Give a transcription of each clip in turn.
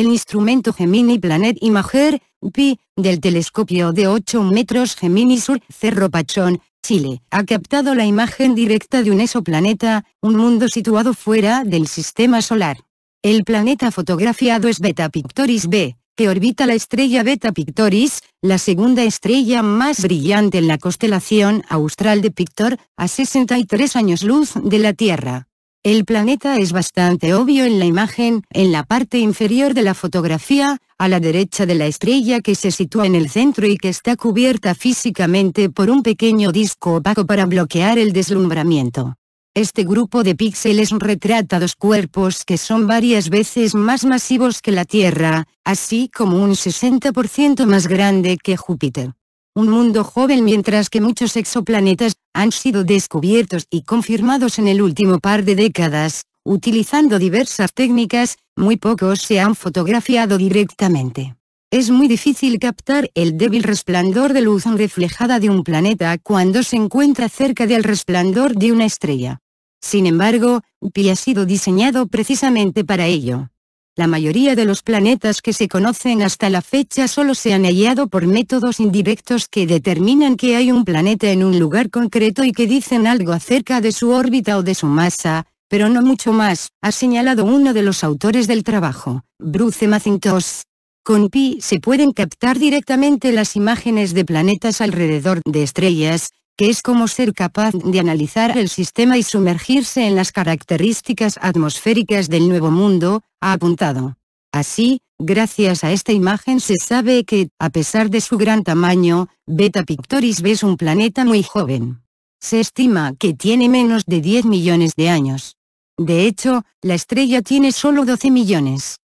el instrumento Gemini Planet Imager, PI, del telescopio de 8 metros Gemini Sur Cerro Pachón, Chile, ha captado la imagen directa de un exoplaneta, un mundo situado fuera del sistema solar. El planeta fotografiado es Beta Pictoris B, que orbita la estrella Beta Pictoris, la segunda estrella más brillante en la constelación austral de Pictor, a 63 años luz de la Tierra. El planeta es bastante obvio en la imagen, en la parte inferior de la fotografía, a la derecha de la estrella que se sitúa en el centro y que está cubierta físicamente por un pequeño disco opaco para bloquear el deslumbramiento. Este grupo de píxeles retrata dos cuerpos que son varias veces más masivos que la Tierra, así como un 60% más grande que Júpiter. Un mundo joven mientras que muchos exoplanetas han sido descubiertos y confirmados en el último par de décadas, utilizando diversas técnicas, muy pocos se han fotografiado directamente. Es muy difícil captar el débil resplandor de luz reflejada de un planeta cuando se encuentra cerca del resplandor de una estrella. Sin embargo, Pi ha sido diseñado precisamente para ello. La mayoría de los planetas que se conocen hasta la fecha solo se han hallado por métodos indirectos que determinan que hay un planeta en un lugar concreto y que dicen algo acerca de su órbita o de su masa, pero no mucho más, ha señalado uno de los autores del trabajo, Bruce Macintosh. Con Pi se pueden captar directamente las imágenes de planetas alrededor de estrellas, que es como ser capaz de analizar el sistema y sumergirse en las características atmosféricas del Nuevo Mundo, ha apuntado. Así, gracias a esta imagen se sabe que, a pesar de su gran tamaño, Beta Pictoris B es un planeta muy joven. Se estima que tiene menos de 10 millones de años. De hecho, la estrella tiene solo 12 millones.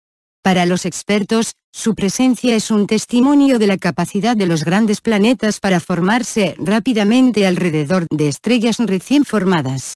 Para los expertos, su presencia es un testimonio de la capacidad de los grandes planetas para formarse rápidamente alrededor de estrellas recién formadas.